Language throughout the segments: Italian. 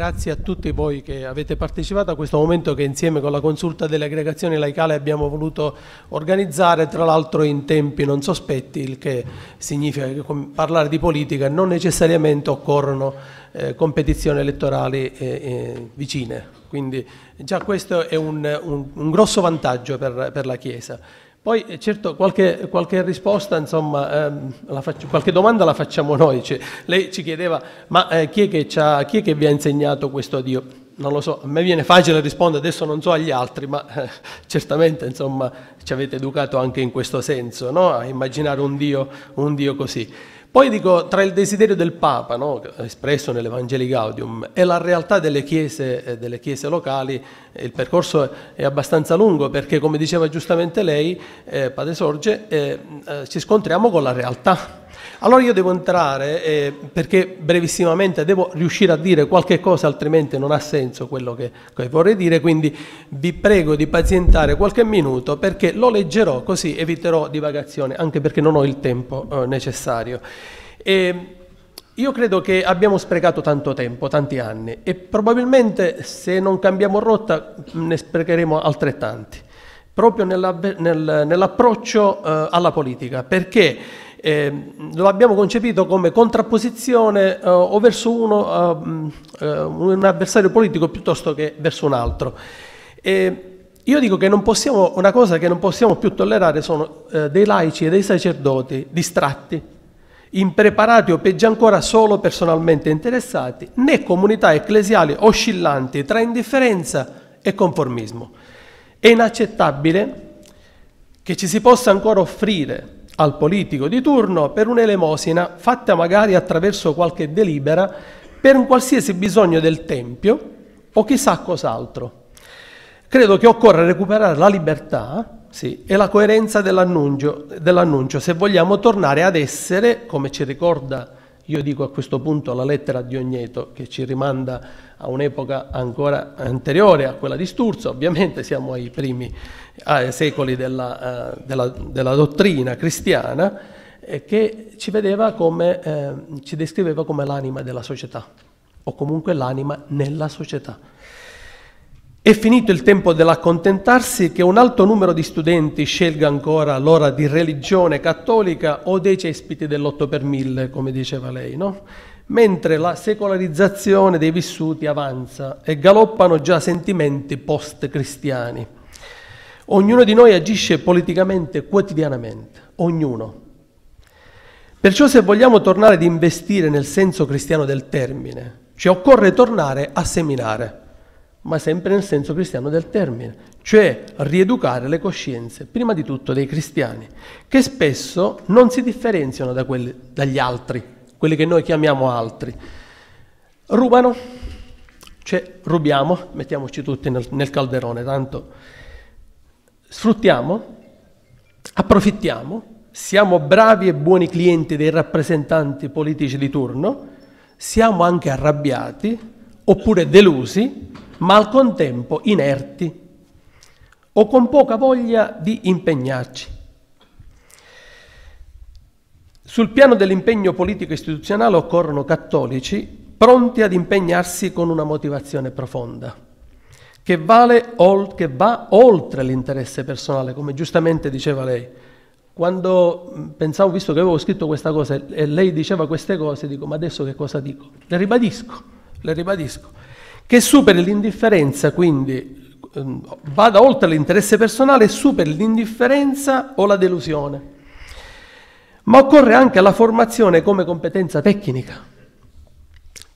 Grazie a tutti voi che avete partecipato a questo momento che insieme con la consulta delle aggregazioni laicali abbiamo voluto organizzare, tra l'altro in tempi non sospetti, il che significa che parlare di politica non necessariamente occorrono eh, competizioni elettorali eh, eh, vicine. Quindi già questo è un, un, un grosso vantaggio per, per la Chiesa. Poi eh, certo qualche, qualche risposta, insomma, ehm, faccio, qualche domanda la facciamo noi. Cioè, lei ci chiedeva, ma eh, chi, è chi, è che vi ha insegnato questo a Dio? Non lo so, a me viene facile rispondere, adesso non so agli altri, ma eh, certamente insomma, ci avete educato anche in questo senso, no? a immaginare un Dio, un Dio così. Poi dico, tra il desiderio del Papa, no, espresso nell'Evangeli Gaudium, e la realtà delle chiese, eh, delle chiese, locali, eh, il percorso è abbastanza lungo perché, come diceva giustamente lei, eh, Padre Sorge, eh, eh, ci scontriamo con la realtà allora io devo entrare, eh, perché brevissimamente devo riuscire a dire qualche cosa, altrimenti non ha senso quello che, che, vorrei dire, quindi vi prego di pazientare qualche minuto perché lo leggerò così eviterò divagazione, anche perché non ho il tempo eh, necessario. E, io credo che abbiamo sprecato tanto tempo, tanti anni e probabilmente se non cambiamo rotta mm, ne sprecheremo altrettanti, proprio nell'approccio eh, alla politica, perché eh, lo abbiamo concepito come contrapposizione eh, o verso uno, eh, mm, eh un avversario politico piuttosto che verso un altro. io dico che possiamo, una cosa che non possiamo più tollerare sono eh, dei laici e dei sacerdoti distratti, impreparati o peggio ancora solo personalmente interessati, né comunità ecclesiali oscillanti tra indifferenza e conformismo. È inaccettabile che ci si possa ancora offrire al politico di turno per un'elemosina fatta magari attraverso qualche delibera per un qualsiasi bisogno del Tempio o chissà cos'altro. Credo che occorra recuperare la libertà sì, e la coerenza dell'annuncio, dell se vogliamo tornare ad essere, come ci ricorda, io dico a questo punto, la lettera di Ogneto, che ci rimanda a un'epoca ancora anteriore a quella di Sturzo, ovviamente siamo ai primi ai secoli della, eh, della, della dottrina cristiana, eh, che ci, vedeva come, eh, ci descriveva come l'anima della società, o comunque l'anima nella società. È finito il tempo dell'accontentarsi che un alto numero di studenti scelga ancora l'ora di religione cattolica o dei cespiti dell'otto per mille, come diceva lei, no? mentre la secolarizzazione dei vissuti avanza e galoppano già sentimenti post-cristiani. Ognuno di noi agisce politicamente quotidianamente, ognuno. Perciò se vogliamo tornare ad investire nel senso cristiano del termine, ci cioè occorre tornare a seminare, ma sempre nel senso cristiano del termine, cioè rieducare le coscienze, prima di tutto dei cristiani, che spesso non si differenziano da quelli, dagli altri, quelli che noi chiamiamo altri. Rubano, cioè rubiamo, mettiamoci tutti nel, nel calderone, tanto sfruttiamo, approfittiamo, siamo bravi e buoni clienti dei rappresentanti politici di turno, siamo anche arrabbiati oppure delusi, ma al contempo inerti o con poca voglia di impegnarci. Sul piano dell'impegno politico istituzionale occorrono cattolici pronti ad impegnarsi con una motivazione profonda che, vale, che va oltre l'interesse personale, come giustamente diceva lei. Quando pensavo, visto che avevo scritto questa cosa e lei diceva queste cose, dico, ma adesso che cosa dico? Le ribadisco, le ribadisco. Che superi l'indifferenza, quindi ehm, vada oltre l'interesse personale e superi l'indifferenza o la delusione. Ma occorre anche la formazione come competenza tecnica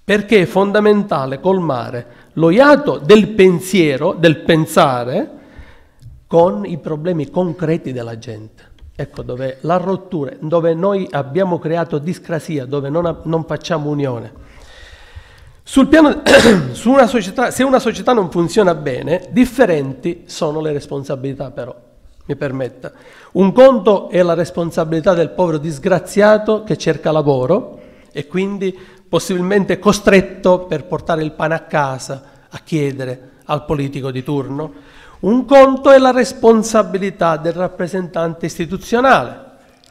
perché è fondamentale colmare lo iato del pensiero, del pensare, con i problemi concreti della gente. Ecco dove la rottura, dove noi abbiamo creato discrasia, dove non, non facciamo unione. Sul piano, su una società, se una società non funziona bene, differenti sono le responsabilità però, mi permetta. Un conto è la responsabilità del povero disgraziato che cerca lavoro e quindi possibilmente costretto per portare il pane a casa a chiedere al politico di turno. Un conto è la responsabilità del rappresentante istituzionale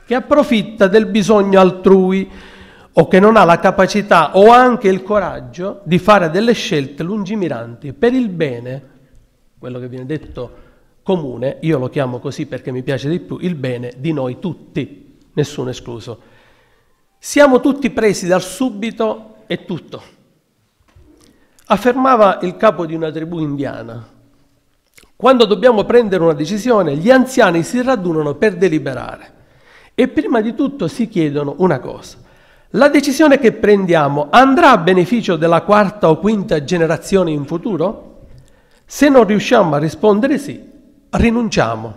che approfitta del bisogno altrui o che non ha la capacità o anche il coraggio di fare delle scelte lungimiranti per il bene, quello che viene detto comune, io lo chiamo così perché mi piace di più, il bene di noi tutti, nessuno escluso. Siamo tutti presi dal subito e tutto. Affermava il capo di una tribù indiana. Quando dobbiamo prendere una decisione, gli anziani si radunano per deliberare e prima di tutto si chiedono una cosa. La decisione che prendiamo andrà a beneficio della quarta o quinta generazione in futuro? Se non riusciamo a rispondere sì, rinunciamo.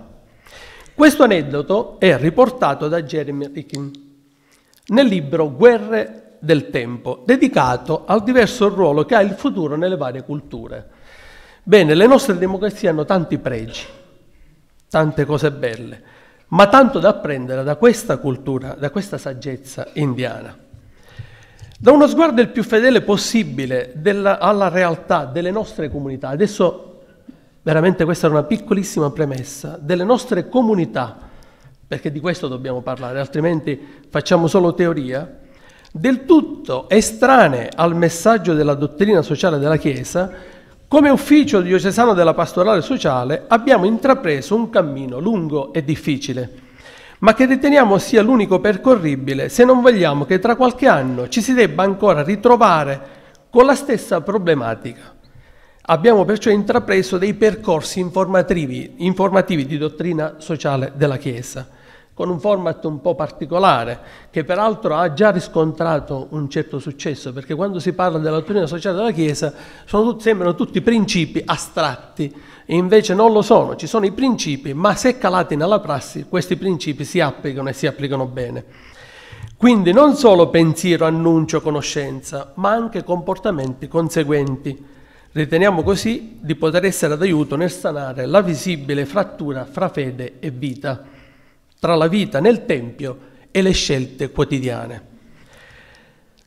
Questo aneddoto è riportato da Jeremy Rickin nel libro Guerre del tempo, dedicato al diverso ruolo che ha il futuro nelle varie culture. Bene, le nostre democrazie hanno tanti pregi, tante cose belle, ma tanto da apprendere da questa cultura, da questa saggezza indiana. Da uno sguardo il più fedele possibile della, alla realtà delle nostre comunità, adesso veramente questa è una piccolissima premessa, delle nostre comunità, perché di questo dobbiamo parlare, altrimenti facciamo solo teoria, del tutto estranee al messaggio della dottrina sociale della Chiesa, come ufficio diocesano della pastorale sociale abbiamo intrapreso un cammino lungo e difficile, ma che riteniamo sia l'unico percorribile se non vogliamo che tra qualche anno ci si debba ancora ritrovare con la stessa problematica. Abbiamo perciò intrapreso dei percorsi informativi, informativi di dottrina sociale della Chiesa con un format un po' particolare, che peraltro ha già riscontrato un certo successo, perché quando si parla dell'autonomia sociale della Chiesa tutti, sembrano tutti principi astratti, invece non lo sono, ci sono i principi, ma se calati nella prassi questi principi si applicano e si applicano bene. Quindi non solo pensiero, annuncio, conoscenza, ma anche comportamenti conseguenti. Riteniamo così di poter essere d'aiuto nel sanare la visibile frattura fra fede e vita tra la vita nel Tempio e le scelte quotidiane.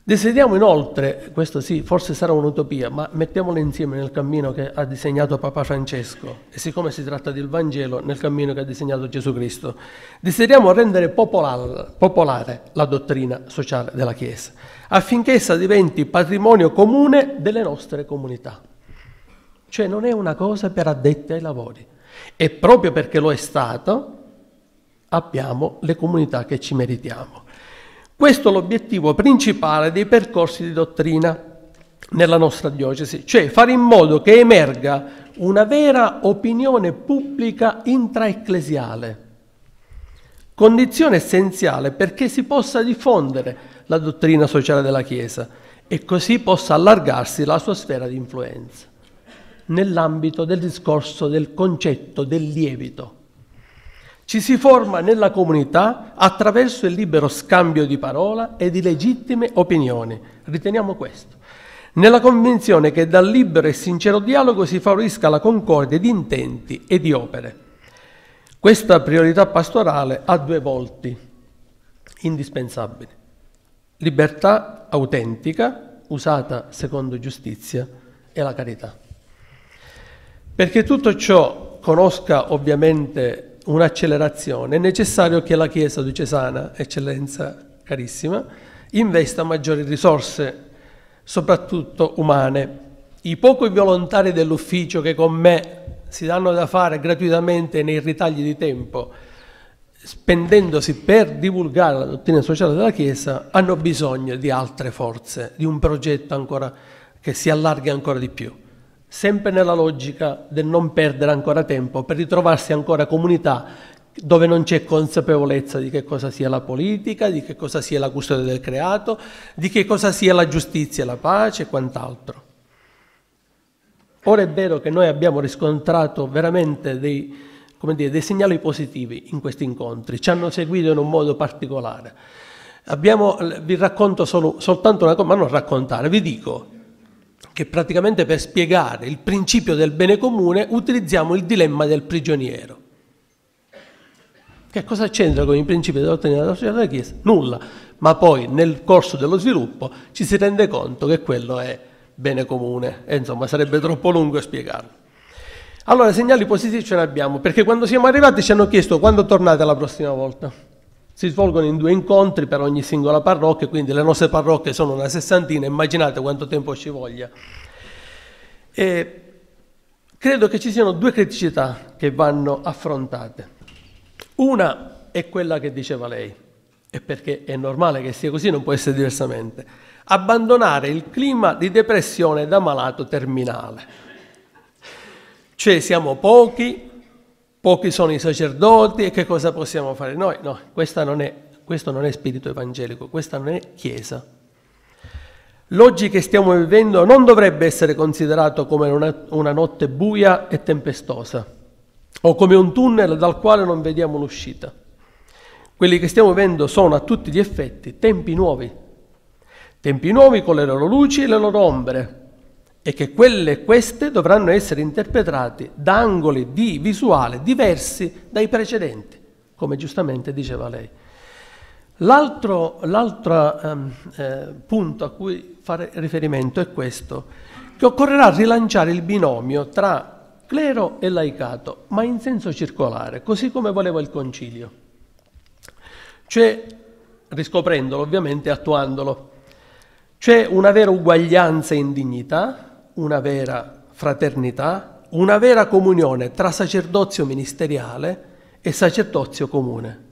Desideriamo inoltre, questo sì, forse sarà un'utopia, ma mettiamolo insieme nel cammino che ha disegnato Papa Francesco e siccome si tratta del Vangelo, nel cammino che ha disegnato Gesù Cristo, desideriamo rendere popolare, la dottrina sociale della Chiesa, affinché essa diventi patrimonio comune delle nostre comunità. Cioè non è una cosa per addetti ai lavori, e proprio perché lo è stato, abbiamo le comunità che ci meritiamo. Questo è l'obiettivo principale dei percorsi di dottrina nella nostra diocesi, cioè fare in modo che emerga una vera opinione pubblica intraecclesiale, condizione essenziale perché si possa diffondere la dottrina sociale della Chiesa e così possa allargarsi la sua sfera di influenza nell'ambito del discorso del concetto del lievito ci si forma nella comunità attraverso il libero scambio di parola e di legittime opinioni. Riteniamo questo. Nella convinzione che dal libero e sincero dialogo si favorisca la concordia di intenti e di opere. Questa priorità pastorale ha due volti indispensabili. Libertà autentica, usata secondo giustizia, e la carità. Perché tutto ciò conosca ovviamente un'accelerazione, è necessario che la Chiesa diocesana, eccellenza carissima, investa maggiori risorse, soprattutto umane. I pochi volontari dell'ufficio che con me si danno da fare gratuitamente nei ritagli di tempo, spendendosi per divulgare la dottrina sociale della Chiesa, hanno bisogno di altre forze, di un progetto ancora, che si allarghi ancora di più sempre nella logica del non perdere ancora tempo, per ritrovarsi ancora comunità dove non c'è consapevolezza di che cosa sia la politica, di che cosa sia la custodia del creato, di che cosa sia la giustizia, la pace e quant'altro. Ora è vero che noi abbiamo riscontrato veramente dei, dire, dei segnali positivi in questi incontri, ci hanno seguito in un modo particolare. Abbiamo, vi racconto solo, soltanto una cosa, ma non raccontare, vi dico, che praticamente per spiegare il principio del bene comune utilizziamo il dilemma del prigioniero. Che cosa c'entra con i principi della della società della Chiesa? Nulla, ma poi nel corso dello sviluppo ci si rende conto che quello è bene comune e insomma sarebbe troppo lungo spiegarlo. Allora segnali positivi ce ne abbiamo, perché quando siamo arrivati ci hanno chiesto quando tornate la prossima volta. Si svolgono in due incontri per ogni singola parrocchia, quindi le nostre parrocchie sono una sessantina, immaginate quanto tempo ci voglia. E credo che ci siano due criticità che vanno affrontate. Una è quella che diceva lei, e perché è normale che sia così, non può essere diversamente. Abbandonare il clima di depressione da malato terminale. Cioè siamo pochi, pochi sono i sacerdoti e che cosa possiamo fare noi? No, non è, questo non è spirito evangelico, questa non è Chiesa. L'oggi che stiamo vivendo non dovrebbe essere considerato come una, una notte buia e tempestosa o come un tunnel dal quale non vediamo l'uscita. Quelli che stiamo vivendo sono a tutti gli effetti tempi nuovi, tempi nuovi con le loro luci e le loro ombre, e che quelle e queste dovranno essere interpretate da angoli di visuale diversi dai precedenti, come giustamente diceva lei. L'altro, ehm, eh, punto a cui fare riferimento è questo, che occorrerà rilanciare il binomio tra clero e laicato, ma in senso circolare, così come voleva il concilio. Cioè, riscoprendolo ovviamente attuandolo. C'è una vera uguaglianza in dignità, una vera fraternità, una vera comunione tra sacerdozio ministeriale e sacerdozio comune.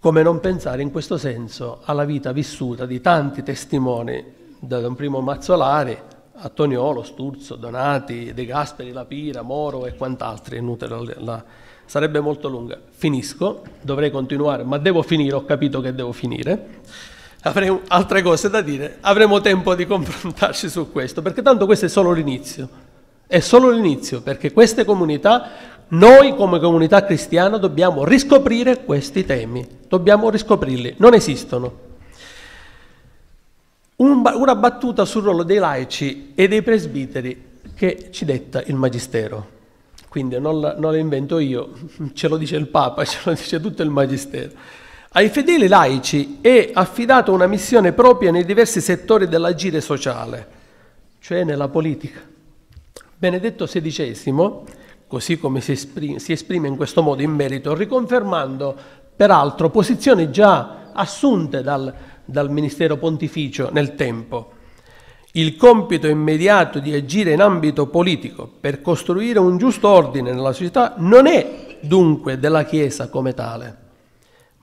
Come non pensare in questo senso alla vita vissuta di tanti testimoni, da Don Primo Mazzolari a Toniolo, Sturzo, Donati, De Gasperi, Lapira, Moro e quant'altri, inutile la, sarebbe molto lunga. Finisco, dovrei continuare, ma devo finire, ho capito che devo finire avremo altre cose da dire, avremo tempo di confrontarci su questo, perché tanto questo è solo l'inizio, è solo l'inizio, perché queste comunità, noi come comunità cristiana dobbiamo riscoprire questi temi, dobbiamo riscoprirli, non esistono. una battuta sul ruolo dei laici e dei presbiteri che ci detta il Magistero. Quindi non la, non la invento io, ce lo dice il Papa, ce lo dice tutto il Magistero. Ai fedeli laici è affidata una missione propria nei diversi settori dell'agire sociale, cioè nella politica. Benedetto XVI, così come si esprime, si esprime in questo modo in merito, riconfermando peraltro posizioni già assunte dal, dal Ministero Pontificio nel tempo. Il compito immediato di agire in ambito politico per costruire un giusto ordine nella società non è dunque della Chiesa come tale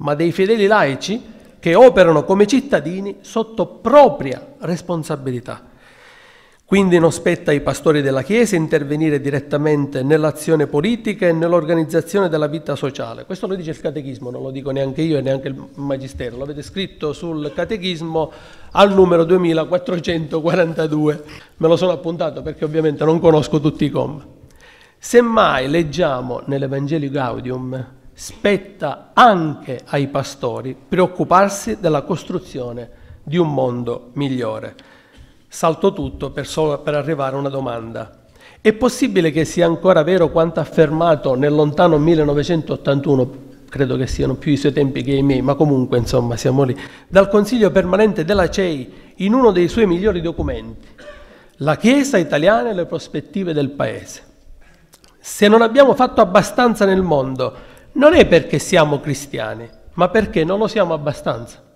ma dei fedeli laici che operano come cittadini sotto propria responsabilità. Quindi non spetta ai pastori della Chiesa intervenire direttamente nell'azione politica e nell'organizzazione della vita sociale. Questo lo dice il Catechismo, non lo dico neanche io e neanche il Magistero, l'avete scritto sul Catechismo al numero 2442. Me lo sono appuntato perché ovviamente non conosco tutti i commi. Semmai leggiamo nell'Evangelio Gaudium spetta anche ai pastori preoccuparsi della costruzione di un mondo migliore. Salto tutto per, solo, per arrivare a una domanda. È possibile che sia ancora vero quanto affermato nel lontano 1981, credo che siano più i suoi tempi che i miei, ma comunque insomma siamo lì, dal Consiglio permanente della CEI in uno dei suoi migliori documenti, La Chiesa italiana e le prospettive del Paese. Se non abbiamo fatto abbastanza nel mondo non è perché siamo cristiani, ma perché non lo siamo abbastanza.